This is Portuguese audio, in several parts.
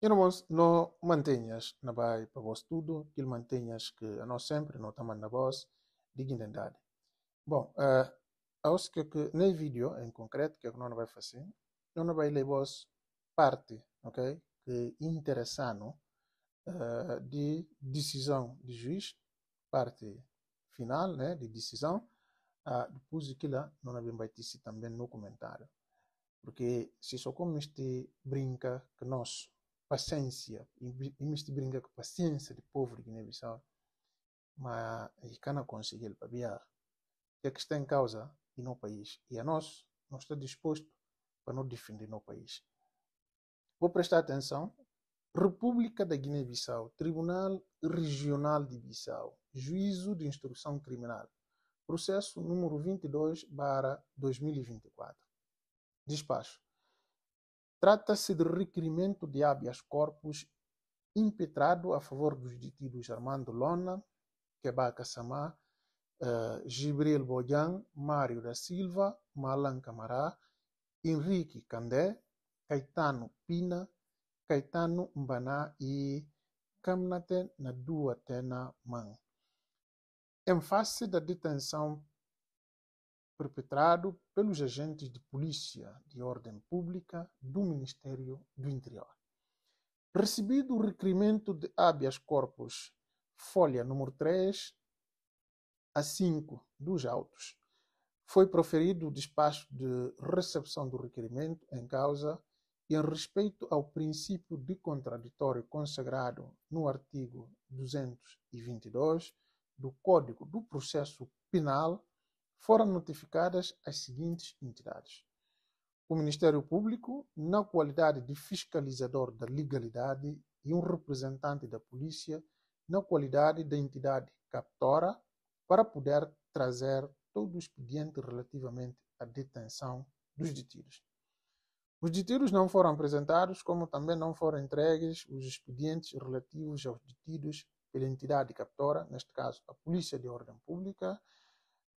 Irmãos, não mantenhas na bai para vós tudo, que mantenhas que a nós sempre, não também na vós, dignidade. Bom, uh, eh, aos que, que no vídeo em concreto, que é que não vai fazer, eu não vai ler vós parte, ok? Que interessante uh, de decisão de juiz, parte final, né, de decisão, uh, depois que lá, não vai bater também no comentário. Porque se só como este brinca que nós paciência, me de brinca com paciência do povo de Guiné-Bissau, mas e cana para babiar. O que está em causa e no país, e a nós, não está disposto para não defender no país. Vou prestar atenção. República da Guiné-Bissau, Tribunal Regional de Bissau, Juízo de Instrução Criminal, processo número 22 para 2024. Despacho Trata-se de requerimento de habeas corpus impetrado a favor dos detidos Armando Lona, Quebaca Samá, uh, eh, Gibril Boyan, Mário da Silva, Malan Camará, Henrique Candé, Caetano Pina, Caetano Mbaná e Camnate Nadua Tena Man. Em face da detenção perpetrado pelos agentes de polícia de ordem pública do Ministério do Interior. Recebido o requerimento de habeas corpus, folha número 3 a 5 dos autos, foi proferido o despacho de recepção do requerimento em causa e em respeito ao princípio de contraditório consagrado no artigo 222 do Código do Processo Penal foram notificadas as seguintes entidades: o Ministério Público, na qualidade de fiscalizador da legalidade, e um representante da polícia, na qualidade da entidade captora, para poder trazer todo o expediente relativamente à detenção dos detidos. Os detidos não foram apresentados, como também não foram entregues os expedientes relativos aos detidos pela entidade captora, neste caso a Polícia de Ordem Pública,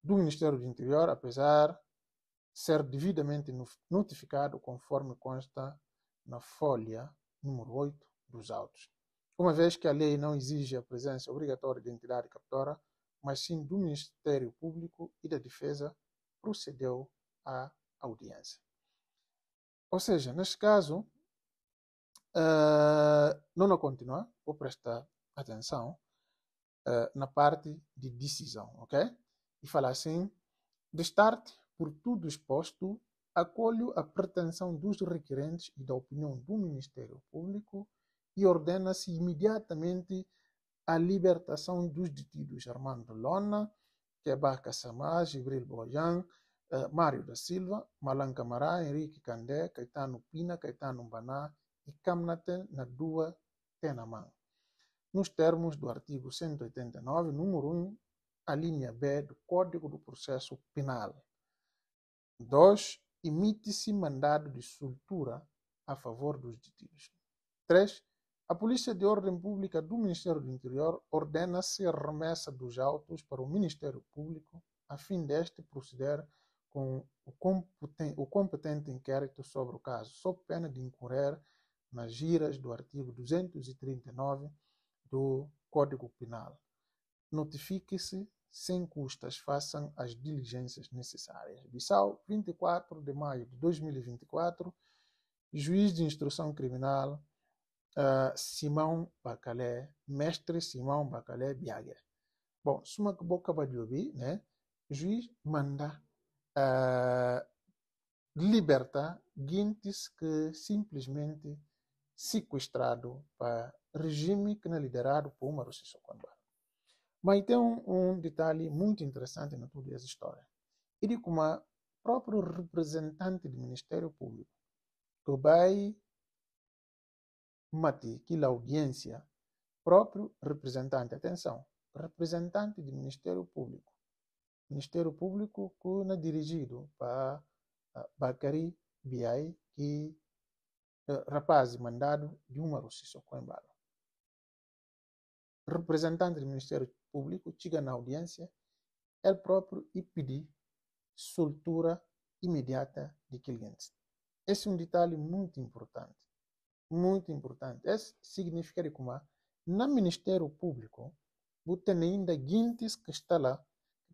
do Ministério do Interior, apesar de ser devidamente notificado conforme consta na folha número 8 dos autos. Uma vez que a lei não exige a presença obrigatória de entidade captora, mas sim do Ministério Público e da Defesa, procedeu à audiência. Ou seja, neste caso, uh, não a continuar, vou prestar atenção uh, na parte de decisão, ok? e fala assim: Destarte, por tudo exposto, acolho a pretensão dos requerentes e da opinião do Ministério Público e ordena-se imediatamente a libertação dos detidos Armando Lona, Keba Kassamá, Gibril Bojan, eh, Mário da Silva, Malan Camará, Henrique Candé, Caetano Pina, Caetano Mbaná e Camnaten Nadua Tenaman, nos termos do artigo 189, número 1 a linha B do Código do Processo Penal. 2. Emite-se mandado de soltura a favor dos detidos. 3. A Polícia de Ordem Pública do Ministério do Interior ordena-se a remessa dos autos para o Ministério Público, a fim deste proceder com o competente inquérito sobre o caso, sob pena de incorrer nas giras do artigo 239 do Código Penal. Notifique-se sem custas, façam as diligências necessárias. Bissau, 24 de maio de 2024, juiz de instrução criminal uh, Simão Bacalé, mestre Simão Bacalé Biaga. Bom, suma que boca de ouvir, né? Juiz manda uh, libertar Guintes que simplesmente sequestrado para regime que não é liderado por Rússia Sokondar. Mas tem um, um detalhe muito interessante na toda essa história. Ele, como próprio representante do Ministério Público, que é a audiência, próprio representante, atenção, representante do Ministério Público, Ministério Público que é dirigido para ah, Bacari Biai, que eh, rapaz mandado de uma Rússia embalo Representante do Ministério público chega na audiência, ele próprio e pedir soltura imediata de clientes. Esse é um detalhe muito importante. Muito importante. Esse significa que, no Ministério Público, você tem ainda guintes que está lá,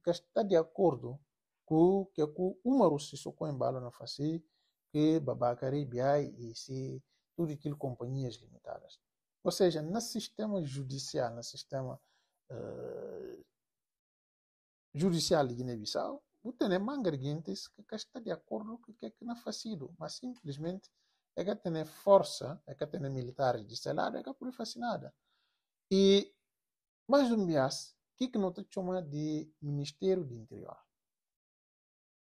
que está de acordo com que com uma russiça com embalo na face, que babacari, biai e se tudo aquilo companhias limitadas. Ou seja, no sistema judicial, no sistema eh, judicial de Guiné-Bissau, o tene mangarguintes que está de acordo com o que é que não é sido, mas simplesmente é que tem força, é que tem militares de selado, é que por fascinada E mais um mês, que que não te chama de Ministério do Interior?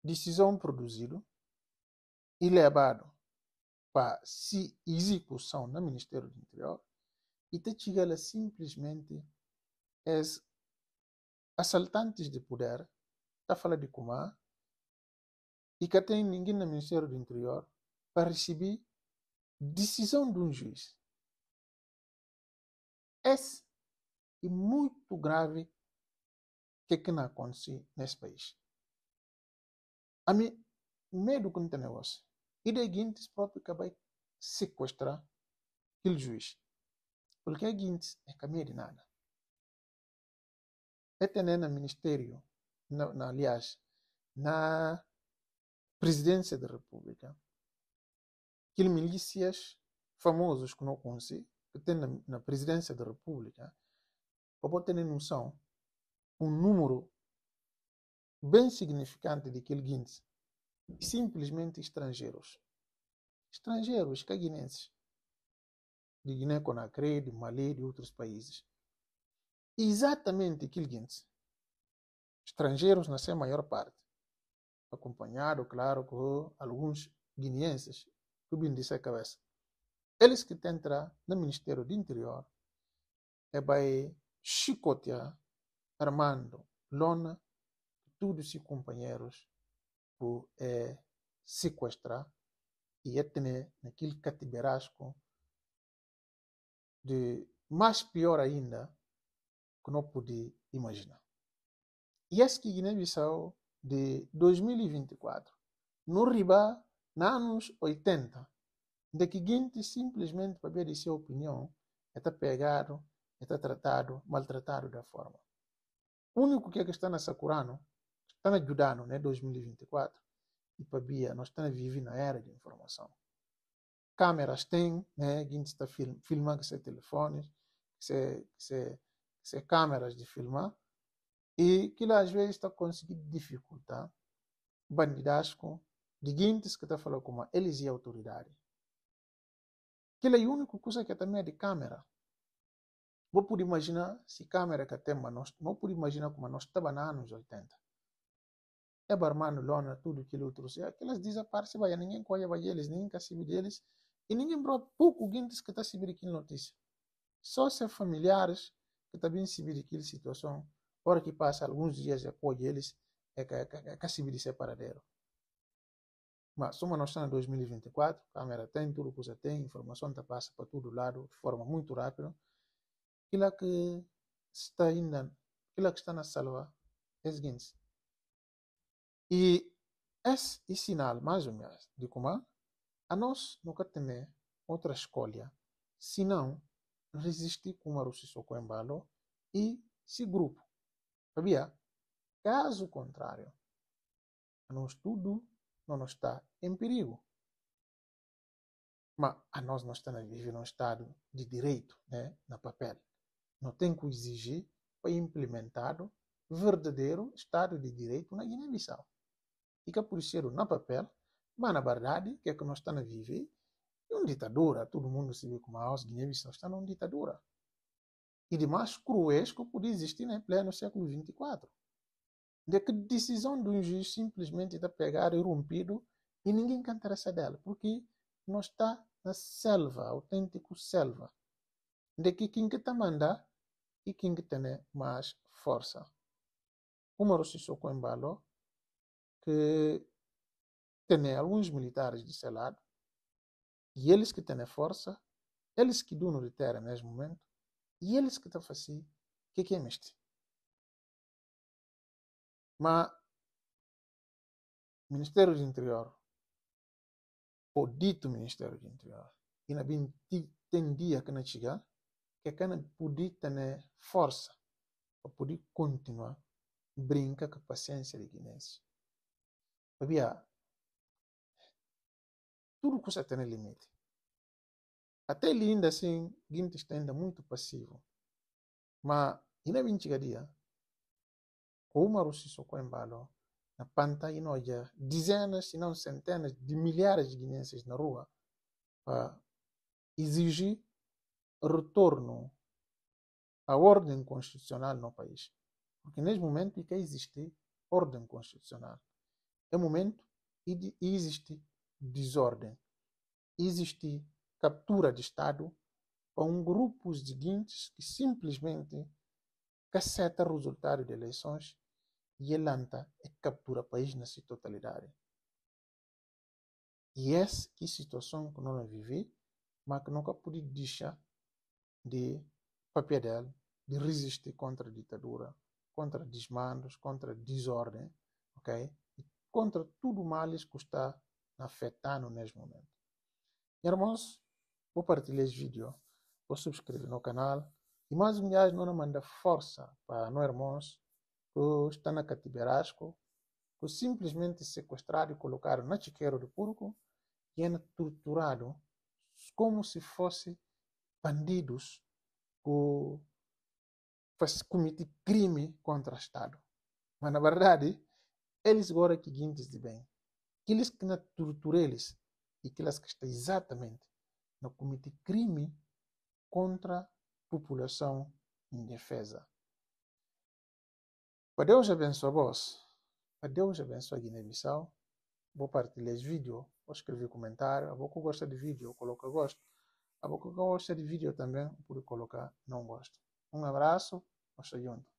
Decisão produzida e levada para se execução no Ministério do Interior e te chega lá simplesmente as assaltantes de poder, está a falar de Cumã, e que tem ninguém no Ministério do Interior para receber decisão de um juiz. Esse é muito grave que que não acontece nesse país. A mim, medo não tem negócio. E daí, Guintes próprio que vai sequestrar aquele juiz. Porque a Guintes é caminho de nada. ETN no Ministério, na, na, aliás, na Presidência da República, que milícias famosos que não conheci, que tem na, na Presidência da República, para poder ter noção, um número bem significante de quilguintes, simplesmente estrangeiros. Estrangeiros, caguinenses, de Guiné-Conakry, de Mali, de outros países exatamente quilguense. Estrangeiros na sua maior parte, acompanhado, claro, com alguns guineenses, subindo de sua cabeça. Eles que tentam no Ministério do Interior e é vai chicotear Armando, Lona, e todos seus companheiros por é, sequestrar e é ter naquele catiberasco de mais pior ainda que não pude imaginar. E esse que Guiné-Bissau de 2024, no riba, nos anos 80, de que gente simplesmente para ver sua opinião, está é pegado, está é tratado, maltratado da forma. O único que é que está na Sakurano, está na Judano, né, 2024, e para Bia, nós estamos vivendo na era de informação. Câmeras tem, né, gente está filmando com seus telefones, com seus ser câmeras de filmar, e que às vezes está conseguindo dificultar bandidagem, de guintes que está falando como eles e a autoridade. Que é a única coisa que também é de câmera. Vou poder imaginar se câmera que tem nós, não por imaginar como nós estava nos anos 80. É barmano, lona, tudo aquilo outro. Se aquelas desaparecem, vai, ninguém conhece vai eles, ninguém quer saber deles. E ninguém, pouco guintes que está sabendo aqui notícia. Só ser é familiares que também se vira aquela situação, hora que passa alguns dias depois eles é que, é que, se vira esse Mas somos nós estamos em 2024, a câmera tem, tudo que coisa tem, informação está passa para todo lado de forma muito rápida. Aquilo que está ainda, aquilo que está na salva é o seguinte. E esse é sinal, mais ou menos, de como é, a nós nunca temos outra escolha senão resistir com Maru Sissoko Embalo e esse grupo. Sabia? Caso contrário, nós tudo não está em perigo. Mas a nós não estamos a viver num Estado de direito, né, na papel. Não tem que exigir foi implementado verdadeiro Estado de Direito na Guiné-Bissau. Fica por ser na papel, mas na verdade, é o que é que nós estamos a viver é uma ditadura, todo mundo se vê como a Guiné-Bissau está numa ditadura. E de mais cruéis que podia existir em né, pleno século 24. De que decisão de um juiz simplesmente está pegar e rompido e ninguém quer interessa dela, porque não está na selva, autêntico selva. De que quem que está mandar e quem que tem mais força. Como o Sissoko embalou, que tem alguns militares de seu lado, e eles que têm a força, eles que dão de terra neste momento, e eles que estão fazendo, o que, que é, é este? Mas Ministério do Interior, o dito Ministério do Interior, e na tem dia que não chega, que é que não pode ter força para poder continuar brinca com a paciência de Guinness. Sabia? tudo custa ter limite. Até ele ainda assim, Guimte está ainda muito passivo. Mas, ina vintigadia, com uma russiça com embalo, na pantalla noja, dezenas, se não centenas, de milhares de guinenses na rua, para exigir retorno à ordem constitucional no país. Porque neste momento é que existe ordem constitucional. É momento e existe desordem. Existe captura de Estado para um grupo guintes que simplesmente caceta o resultado de eleições e elanta e captura o país na sua totalidade. E essa é a situação que nós vivemos, mas que nunca pude deixar de papel de resistir contra a ditadura, contra desmandos, contra desordem, ok? E contra tudo mal que está afetado neste momento. Irmãos, vou partilhar este vídeo, vou subscrever no canal e mais dia não manda força para nós irmãos que estão na catiberasco, que simplesmente sequestraram e colocaram na chiqueira do porco e é torturados, como se fossem bandidos que cometer crime contra o Estado. Mas na verdade, eles agora que guintes de bem aqueles que na eles e aquelas que está exatamente na cometer crime contra a população indefesa. Para Deus abençoe a vós, para Deus abençoe a Guiné-Bissau. Vou partilhar esse vídeo, vou escrever comentário, a boca gosta de vídeo, coloca gosto. A boca gosta de vídeo também, por colocar não gosto. Um abraço, gosta junto.